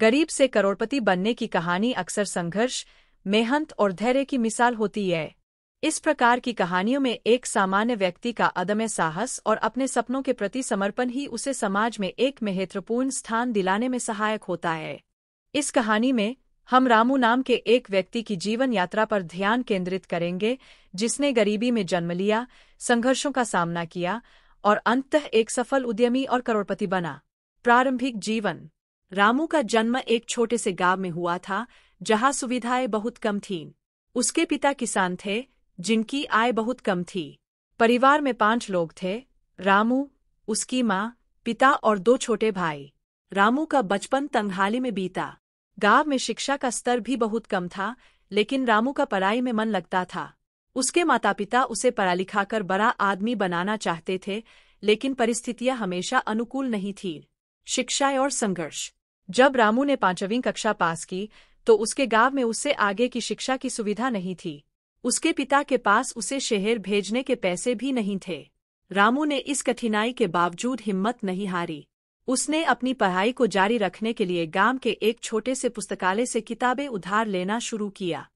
गरीब से करोड़पति बनने की कहानी अक्सर संघर्ष मेहनत और धैर्य की मिसाल होती है इस प्रकार की कहानियों में एक सामान्य व्यक्ति का अदम्य साहस और अपने सपनों के प्रति समर्पण ही उसे समाज में एक महत्वपूर्ण स्थान दिलाने में सहायक होता है इस कहानी में हम रामू नाम के एक व्यक्ति की जीवन यात्रा पर ध्यान केंद्रित करेंगे जिसने गरीबी में जन्म लिया संघर्षों का सामना किया और अंततः एक सफल उद्यमी और करोड़पति बना प्रारंभिक जीवन रामू का जन्म एक छोटे से गांव में हुआ था जहां सुविधाएं बहुत कम थीं। उसके पिता किसान थे जिनकी आय बहुत कम थी परिवार में पांच लोग थे रामू उसकी माँ पिता और दो छोटे भाई रामू का बचपन तंगहाली में बीता गांव में शिक्षा का स्तर भी बहुत कम था लेकिन रामू का पढ़ाई में मन लगता था उसके माता पिता उसे पढ़ा लिखा कर बड़ा आदमी बनाना चाहते थे लेकिन परिस्थितियां हमेशा अनुकूल नहीं थीं शिक्षाएं और संघर्ष जब रामू ने पांचवीं कक्षा पास की तो उसके गांव में उससे आगे की शिक्षा की सुविधा नहीं थी उसके पिता के पास उसे शहर भेजने के पैसे भी नहीं थे रामू ने इस कठिनाई के बावजूद हिम्मत नहीं हारी उसने अपनी पढ़ाई को जारी रखने के लिए गांव के एक छोटे से पुस्तकालय से किताबें उधार लेना शुरू किया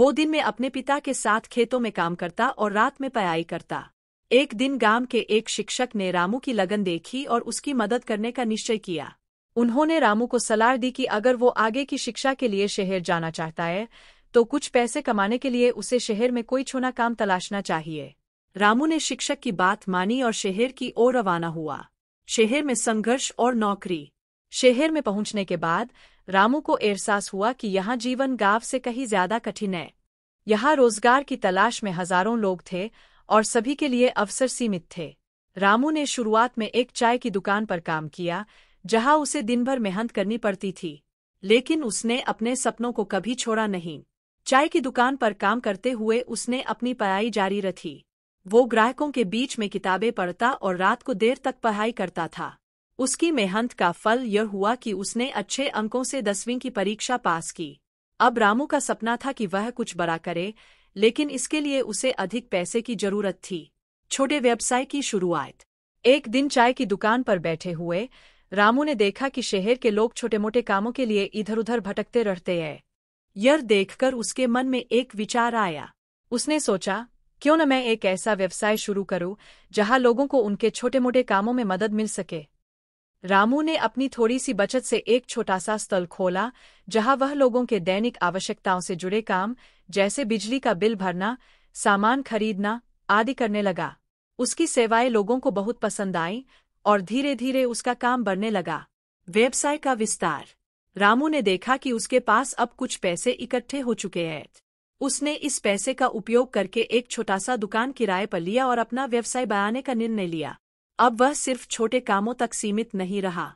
वो दिन में अपने पिता के साथ खेतों में काम करता और रात में पढ़ाई करता एक दिन गांव के एक शिक्षक ने रामू की लगन देखी और उसकी मदद करने का निश्चय किया उन्होंने रामू को सलाह दी कि अगर वो आगे की शिक्षा के लिए शहर जाना चाहता है तो कुछ पैसे कमाने के लिए उसे शहर में कोई छोना काम तलाशना चाहिए रामू ने शिक्षक की बात मानी और शहर की ओर रवाना हुआ शहर में संघर्ष और नौकरी शहर में पहुंचने के बाद रामू को एहसास हुआ कि यहाँ जीवन गांव से कहीं ज्यादा कठिन है यहाँ रोजगार की तलाश में हजारों लोग थे और सभी के लिए अवसर सीमित थे रामू ने शुरुआत में एक चाय की दुकान पर काम किया जहां उसे दिन भर मेहनत करनी पड़ती थी लेकिन उसने अपने सपनों को कभी छोड़ा नहीं चाय की दुकान पर काम करते हुए उसने अपनी पढ़ाई जारी रखी वो ग्राहकों के बीच में किताबें पढ़ता और रात को देर तक पढ़ाई करता था उसकी मेहनत का फल यह हुआ कि उसने अच्छे अंकों से दसवीं की परीक्षा पास की अब रामू का सपना था कि वह कुछ बड़ा करे लेकिन इसके लिए उसे अधिक पैसे की जरूरत थी छोटे व्यवसाय की शुरुआत एक दिन चाय की दुकान पर बैठे हुए रामू ने देखा कि शहर के लोग छोटे मोटे कामों के लिए इधर उधर भटकते रहते हैं यह देखकर उसके मन में एक विचार आया उसने सोचा क्यों न मैं एक ऐसा व्यवसाय शुरू करूं जहां लोगों को उनके छोटे मोटे कामों में मदद मिल सके रामू ने अपनी थोड़ी सी बचत से एक छोटा सा स्थल खोला जहां वह लोगों के दैनिक आवश्यकताओं से जुड़े काम जैसे बिजली का बिल भरना सामान खरीदना आदि करने लगा उसकी सेवाएं लोगों को बहुत पसंद आईं और धीरे धीरे उसका काम बढ़ने लगा व्यवसाय का विस्तार रामू ने देखा कि उसके पास अब कुछ पैसे इकट्ठे हो चुके हैं उसने इस पैसे का उपयोग करके एक छोटा सा दुकान किराए पर लिया और अपना व्यवसाय बनाने का निर्णय लिया अब वह सिर्फ छोटे कामों तक सीमित नहीं रहा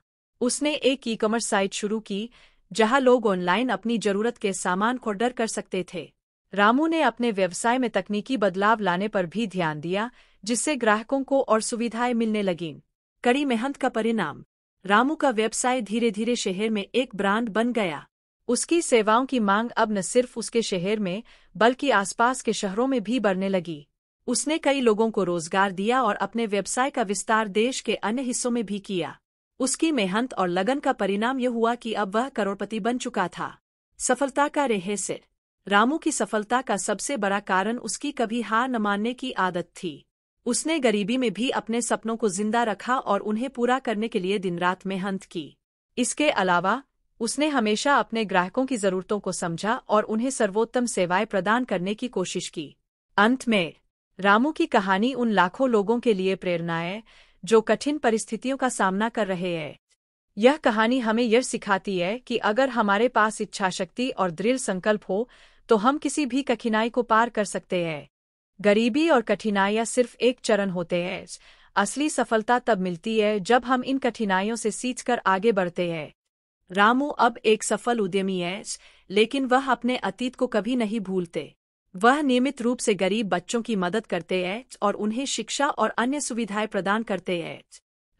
उसने एक ई कॉमर्स साइट शुरू की जहां लोग ऑनलाइन अपनी जरूरत के सामान को ऑर्डर कर सकते थे रामू ने अपने व्यवसाय में तकनीकी बदलाव लाने पर भी ध्यान दिया जिससे ग्राहकों को और सुविधाएं मिलने लगीं कड़ी मेहनत का परिणाम रामू का व्यवसाय धीरे धीरे शहर में एक ब्रांड बन गया उसकी सेवाओं की मांग अब न सिर्फ उसके शहर में बल्कि आसपास के शहरों में भी बढ़ने लगी उसने कई लोगों को रोजगार दिया और अपने व्यवसाय का विस्तार देश के अन्य हिस्सों में भी किया उसकी मेहनत और लगन का परिणाम यह हुआ कि अब वह करोड़पति बन चुका था सफलता का रहस्य रामू की सफलता का सबसे बड़ा कारण उसकी कभी हार न मानने की आदत थी उसने गरीबी में भी अपने सपनों को जिंदा रखा और उन्हें पूरा करने के लिए दिन रात मेहनत की इसके अलावा उसने हमेशा अपने ग्राहकों की जरूरतों को समझा और उन्हें सर्वोत्तम सेवाएं प्रदान करने की कोशिश की अंत में रामू की कहानी उन लाखों लोगों के लिए प्रेरणा है जो कठिन परिस्थितियों का सामना कर रहे हैं यह कहानी हमें यह सिखाती है कि अगर हमारे पास इच्छाशक्ति और दृढ़ संकल्प हो तो हम किसी भी कठिनाई को पार कर सकते हैं गरीबी और कठिनाइयाँ सिर्फ एक चरण होते हैं असली सफलता तब मिलती है जब हम इन कठिनाइयों से सींचकर आगे बढ़ते हैं रामू अब एक सफल उद्यमी है लेकिन वह अपने अतीत को कभी नहीं भूलते वह नियमित रूप से गरीब बच्चों की मदद करते हैं और उन्हें शिक्षा और अन्य सुविधाएं प्रदान करते हैं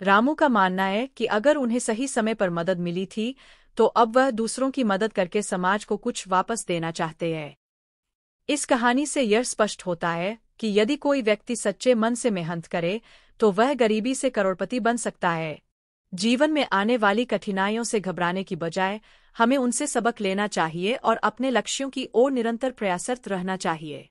रामू का मानना है कि अगर उन्हें सही समय पर मदद मिली थी तो अब वह दूसरों की मदद करके समाज को कुछ वापस देना चाहते हैं इस कहानी से यह स्पष्ट होता है कि यदि कोई व्यक्ति सच्चे मन से मेहनत करे तो वह गरीबी से करोड़पति बन सकता है जीवन में आने वाली कठिनाइयों से घबराने की बजाय हमें उनसे सबक लेना चाहिए और अपने लक्ष्यों की ओर निरंतर प्रयासरत रहना चाहिए